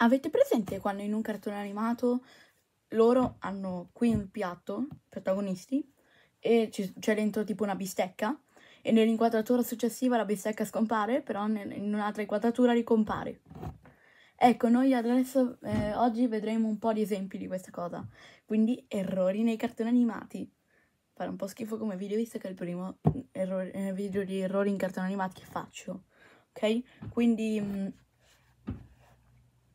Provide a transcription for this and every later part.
Avete presente quando in un cartone animato loro hanno qui un piatto, protagonisti, e c'è dentro tipo una bistecca e nell'inquadratura successiva la bistecca scompare, però in un'altra inquadratura ricompare. Ecco, noi adesso eh, oggi vedremo un po' di esempi di questa cosa, quindi errori nei cartoni animati. Fare un po' schifo come video, visto che è il primo errore, eh, video di errori in cartoni animati che faccio, ok? Quindi... Mh, mm,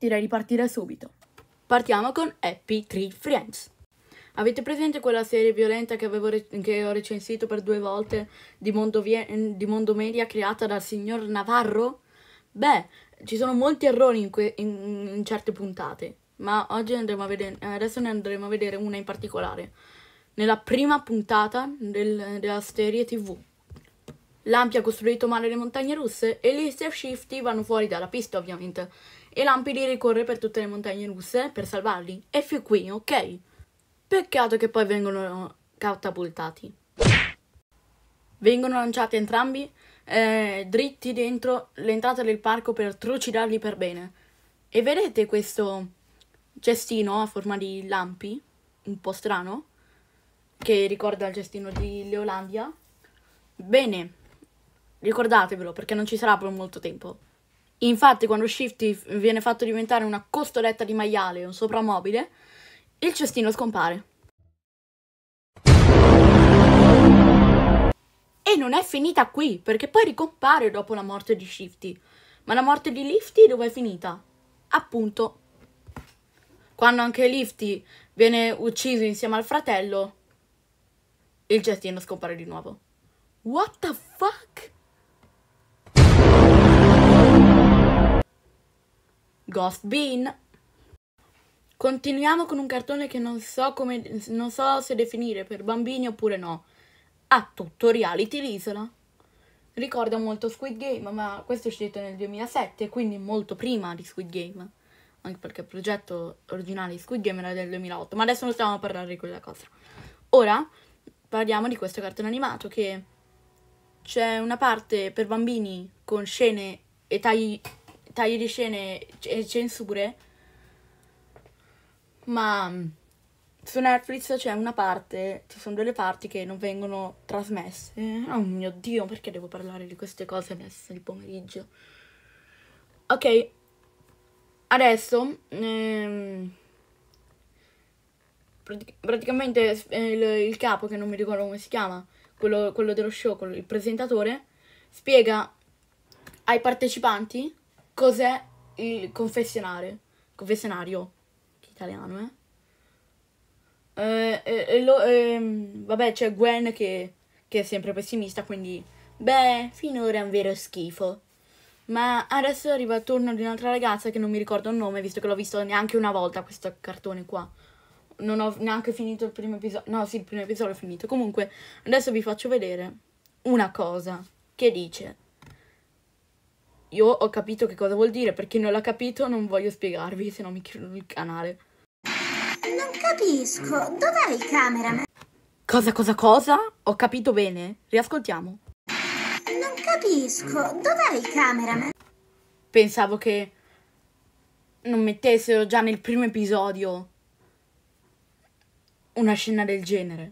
direi di partire subito. Partiamo con Happy Tree Friends. Avete presente quella serie violenta che, re- che ho recensito per due volte di Mondo, Vie- di Mondo, Media creata dal signor Navarro? Beh, ci sono molti errori in, que- in-, in certe puntate, ma oggi andremo a vedere, adesso ne andremo a vedere una in particolare. Nella prima puntata del, della serie TV. Lampi ha costruito male le montagne russe e gli Steve Shifty vanno fuori dalla pista, ovviamente e Lampidi ricorre per tutte le montagne russe per salvarli. E fu qui, ok? Peccato che poi vengono catapultati. Vengono lanciati entrambi eh, dritti dentro l'entrata del parco per trucidarli per bene. E vedete questo cestino a forma di lampi, un po' strano, che ricorda il cestino di Leolandia? Bene, ricordatevelo perché non ci sarà per molto tempo. Infatti, quando Shifty viene fatto diventare una costoletta di maiale e un soprammobile, il cestino scompare. E non è finita qui, perché poi ricompare dopo la morte di Shifty. Ma la morte di Lifty dove è finita? Appunto, quando anche Lifty viene ucciso insieme al fratello, il cestino scompare di nuovo. What the fuck? Ghost Bean. Continuiamo con un cartone che non so, come, non so se definire per bambini oppure no. Ha tutto reality l'isola. Ricorda molto Squid Game, ma questo è uscito nel 2007, quindi molto prima di Squid Game. Anche perché il progetto originale di Squid Game era del 2008, ma adesso non stiamo a parlare di quella cosa. Ora parliamo di questo cartone animato che c'è una parte per bambini con scene e tagli tagli di scene e censure, ma mm, su Netflix c'è una parte, ci sono delle parti che non vengono trasmesse. Oh mio Dio, perché devo parlare di queste cose adesso, il pomeriggio? Ok, adesso... Ehm, pratic- praticamente eh, il, il, capo, che non mi ricordo come si chiama, quello, quello dello show, quello, il presentatore, spiega ai partecipanti cos'è il confessionare, confessionario italiano, eh? Eh, eh, lo, ehm, vabbè, c'è Gwen che, che è sempre pessimista, quindi... Beh, finora è un vero schifo. Ma adesso arriva il turno di un'altra ragazza che non mi ricordo il nome, visto che l'ho visto neanche una volta questo cartone qua. Non ho neanche finito il primo episodio. No, sì, il primo episodio è finito. Comunque, adesso vi faccio vedere una cosa che dice io ho capito che cosa vuol dire, perché non l'ha capito non voglio spiegarvi, se no mi chiudo il canale. Non capisco, dov'è il cameraman? Cosa, cosa, cosa? Ho capito bene, riascoltiamo. Non capisco, dov'è il cameraman? Pensavo che non mettessero già nel primo episodio una scena del genere.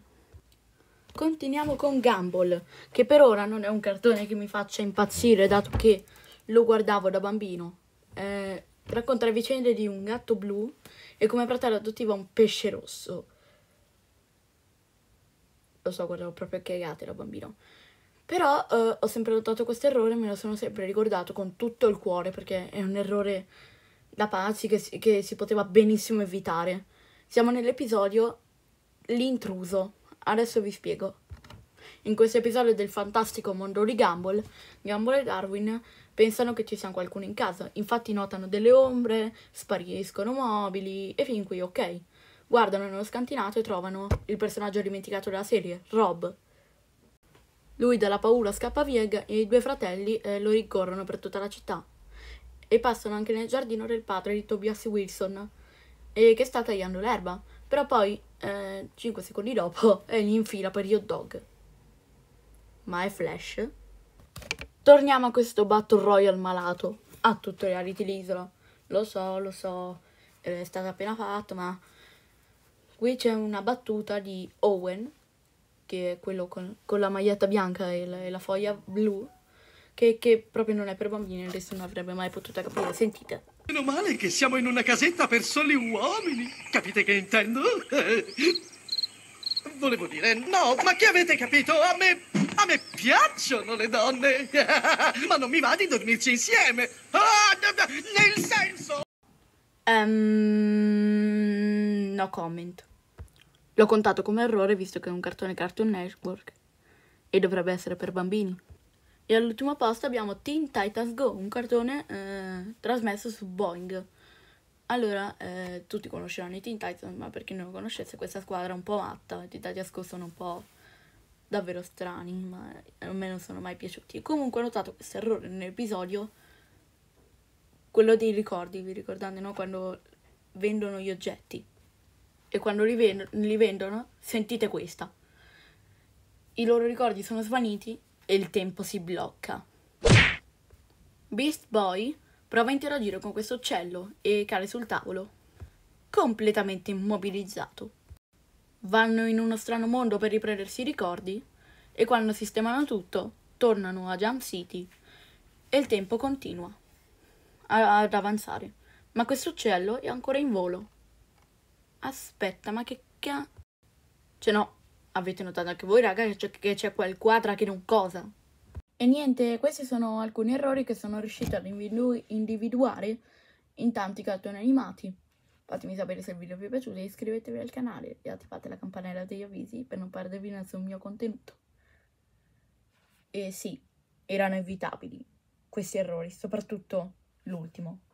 Continuiamo con Gumball, che per ora non è un cartone che mi faccia impazzire, dato che lo guardavo da bambino. Eh, racconta le vicende di un gatto blu e come fratello adottivo un pesce rosso. Lo so, guardavo proprio che gatte da bambino. Però eh, ho sempre notato questo errore e me lo sono sempre ricordato con tutto il cuore perché è un errore da pazzi che, che si poteva benissimo evitare. Siamo nell'episodio L'intruso. Adesso vi spiego. In questo episodio del fantastico mondo di Gumball, Gumball e Darwin pensano che ci sia qualcuno in casa, infatti notano delle ombre, spariscono mobili e fin qui ok. Guardano nello scantinato e trovano il personaggio dimenticato della serie, Rob. Lui dalla paura scappa via e i due fratelli eh, lo ricorrono per tutta la città. E passano anche nel giardino del padre di Tobias Wilson, eh, che sta tagliando l'erba. Però poi, eh, 5 secondi dopo, eh, gli infila per gli hot dog ma è Flash. Torniamo a questo Battle Royale malato. A tutto reality l'isola. Lo so, lo so, eh, è stato appena fatto, ma qui c'è una battuta di Owen, che è quello con, con la maglietta bianca e la, e la foglia blu, che, che, proprio non è per bambini, nessuno avrebbe mai potuto capire. Sentite. Meno male che siamo in una casetta per soli uomini. Capite che intendo? Volevo dire, no, ma che avete capito? A me a me piacciono le donne, ma non mi va di dormirci insieme. Ah, nel senso... Um, no comment. L'ho contato come errore visto che è un cartone Cartoon Network e dovrebbe essere per bambini. E all'ultimo posto abbiamo Teen Titans Go, un cartone eh, trasmesso su Boeing. Allora, eh, tutti conosceranno i Teen Titans, ma per chi non lo conoscesse, questa squadra è un po' matta, i Teen Titans Go sono un po' davvero strani, ma a me non sono mai piaciuti. Comunque ho notato questo errore nell'episodio, quello dei ricordi, vi ricordate, no? Quando vendono gli oggetti e quando li, vend- li vendono, sentite questa. I loro ricordi sono svaniti e il tempo si blocca. Beast Boy prova a interagire con questo uccello e cade sul tavolo, completamente immobilizzato vanno in uno strano mondo per riprendersi i ricordi e quando sistemano tutto tornano a Jam City e il tempo continua ad avanzare. Ma questo uccello è ancora in volo. Aspetta, ma che c'è? Cioè no, avete notato anche voi raga che c'è quel quadra che non cosa. E niente, questi sono alcuni errori che sono riuscito ad individu individuare in tanti cartoni animati. Fatemi sapere se il video vi è piaciuto e iscrivetevi al canale e attivate la campanella degli avvisi per non perdervi nessun mio contenuto. E sì, erano evitabili questi errori, soprattutto l'ultimo.